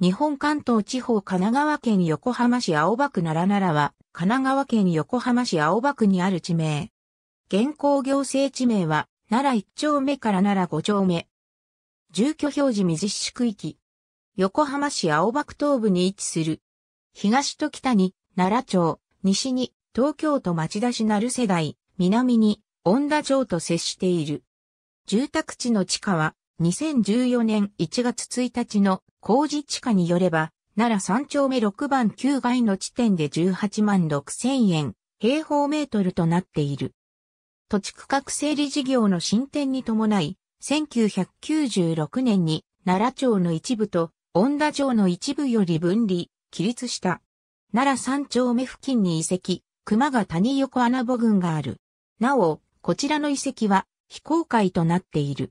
日本関東地方神奈川県横浜市青葉区奈良奈良は、神奈川県横浜市青葉区にある地名。現行行政地名は、奈良1丁目から奈良5丁目。住居表示水市区域。横浜市青葉区東部に位置する。東と北に、奈良町、西に、東京都町田市成世代、南に、恩田町と接している。住宅地の地下は、2014年1月1日の工事地下によれば、奈良3丁目6番9街の地点で18万6千円、平方メートルとなっている。土地区画整理事業の進展に伴い、1996年に奈良町の一部と恩田町の一部より分離、起立した。奈良3丁目付近に遺跡、熊ヶ谷横穴墓群がある。なお、こちらの遺跡は非公開となっている。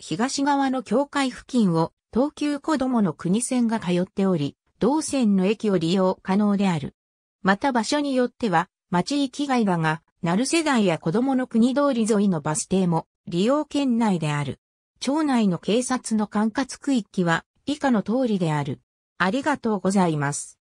東側の境界付近を東急子供の国線が通っており、同線の駅を利用可能である。また場所によっては、町域外だが、鳴瀬台や子供の国通り沿いのバス停も利用圏内である。町内の警察の管轄区域は以下の通りである。ありがとうございます。